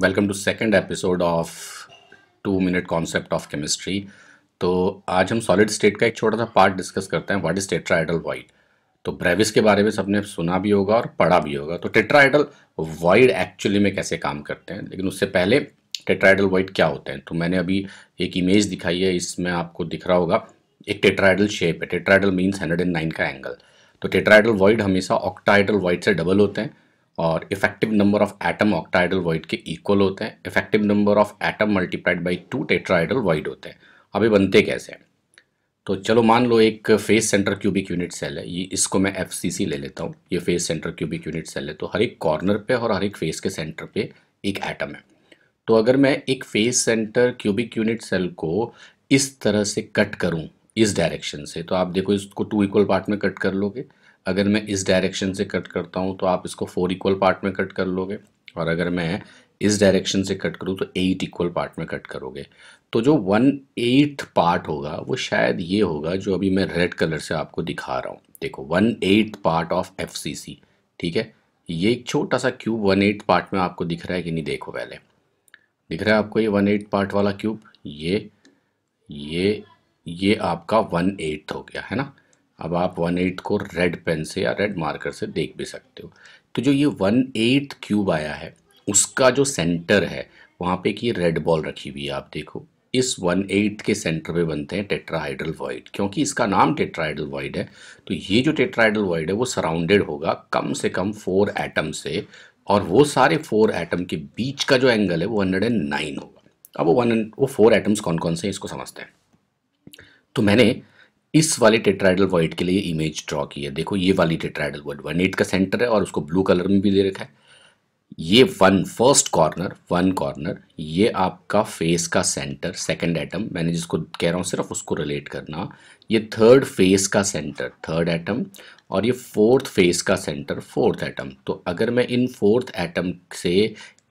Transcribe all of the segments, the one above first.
welcome to second episode of two minute concept of chemistry तो आज हम solid state का एक छोटा सा पार्ट डिस्कस करते हैं व्हाट इज टेट्राइडल वाइड तो ब्रेविस के बारे में सबने सुना भी होगा और पढ़ा भी होगा तो टेट्राइडल वाइड एक्चुअली में कैसे काम करते हैं लेकिन उससे पहले टेट्राइडल वाइड क्या होते हैं तो मैंने अभी एक इमेज दिखाई है इसमें आपको दिख रहा होगा एक टेट्राइडल शेप है tetrahedral means hundred and nine का एंगल तो टेट्राइडल वाइड हमेशा ऑक्टाइडल वाइड से डबल होते हैं और effective number of atom octahedral void के इक्वल होते हैं effective number of atom multiplied by two tetrahedral void होते हैं अब ये बनते कैसे हैं तो चलो मान लो एक face centre cubic unit cell है ये इसको मैं एफ ले लेता हूँ ये face centre cubic unit cell है तो हर एक कॉर्नर पे और हर एक फेस के सेंटर पे एक एटम है तो अगर मैं एक face centre cubic unit cell को इस तरह से कट करूँ इस डायरेक्शन से तो आप देखो इसको टू इक्वल पार्ट में कट कर लोगे अगर मैं इस डायरेक्शन से कट करता हूँ तो आप इसको फोर इक्वल पार्ट में कट कर लोगे और अगर मैं इस डायरेक्शन से कट करूँ तो एट इक्वल पार्ट में कट करोगे तो जो वन एट्थ पार्ट होगा वो शायद ये होगा जो अभी मैं रेड कलर से आपको दिखा रहा हूँ देखो one eighth part of F ठीक है ये एक छोटा सा क्यूब वन एट्थ पार्ट में आपको दिख रहा है कि नहीं देखो पहले दिख रहा है आपको ये वन एट्थ पार्ट वाला क्यूब ये ये ये आपका वन एट्थ हो गया है ना अब आप वन एट को रेड पेन से या रेड मार्कर से देख भी सकते हो तो जो ये वन एट क्यूब आया है उसका जो सेंटर है वहाँ पे एक ये रेड बॉल रखी हुई है आप देखो इस वन एट के सेंटर पे बनते हैं टेट्राहाइड्रल वॉइड क्योंकि इसका नाम टेट्राहाइड्रल वॉइड है तो ये जो टेट्राहाइड्रल वॉइड है वो सराउंडेड होगा कम से कम फोर एटम से और वो सारे फोर एटम के बीच का जो एंगल है वो हंड्रेड एंड नाइन होगा अब वो वन वो फोर एटम्स कौन कौन से इसको समझते हैं तो मैंने इस वाले टेट्राइडल वाइट के लिए इमेज ड्रॉ की है देखो ये वाली टेट्राइडल वाइट वन एट का सेंटर है और उसको ब्लू कलर में भी दे रखा है ये one first corner one corner ये आपका फेस का सेंटर सेकंड एटम मैंने जिसको कह रहा हूँ सिर्फ उसको रिलेट करना ये थर्ड फेस का सेंटर थर्ड एटम और ये फोर्थ फेस का सेंटर फोर्थ एटम तो अगर मैं इन फोर्थ एटम से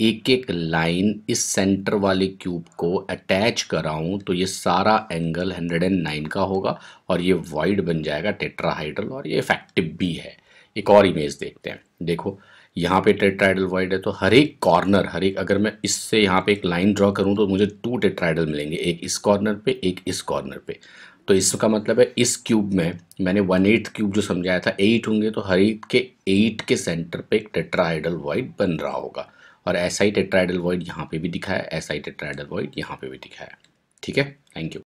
एक एक लाइन इस सेंटर वाले क्यूब को अटैच कराऊं तो ये सारा एंगल 109 का होगा और ये वाइड बन जाएगा टेट्राहाइड्रल और ये इफेक्टिव भी है एक और इमेज देखते हैं देखो यहाँ पे टेट्राइडल वाइड है तो हर एक कॉर्नर हर एक अगर मैं इससे यहाँ पे एक लाइन ड्रॉ करूँ तो मुझे टू टेट्राइडल मिलेंगे एक इस कॉर्नर पे एक इस कॉर्नर पे तो इसका मतलब है इस क्यूब में मैंने वन एट क्यूब जो समझाया था एट होंगे तो हर एक के एट के सेंटर पे एक टेट्राइडल वाइड बन रहा होगा और एस आई टेट्राइडल वॉइड यहाँ पे भी दिखाया है एस टेट्राइडल वॉइड यहाँ पे भी दिखाया है ठीक है थैंक यू